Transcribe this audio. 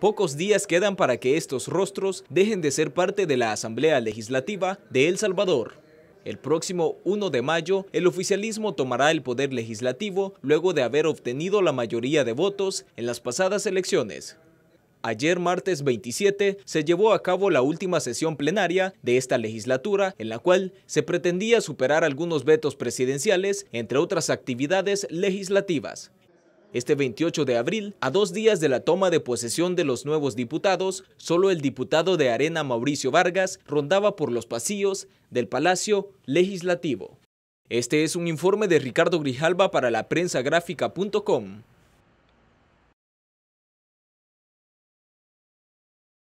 Pocos días quedan para que estos rostros dejen de ser parte de la Asamblea Legislativa de El Salvador. El próximo 1 de mayo, el oficialismo tomará el poder legislativo luego de haber obtenido la mayoría de votos en las pasadas elecciones. Ayer martes 27 se llevó a cabo la última sesión plenaria de esta legislatura en la cual se pretendía superar algunos vetos presidenciales, entre otras actividades legislativas. Este 28 de abril, a dos días de la toma de posesión de los nuevos diputados, solo el diputado de Arena Mauricio Vargas rondaba por los pasillos del Palacio Legislativo. Este es un informe de Ricardo Grijalba para la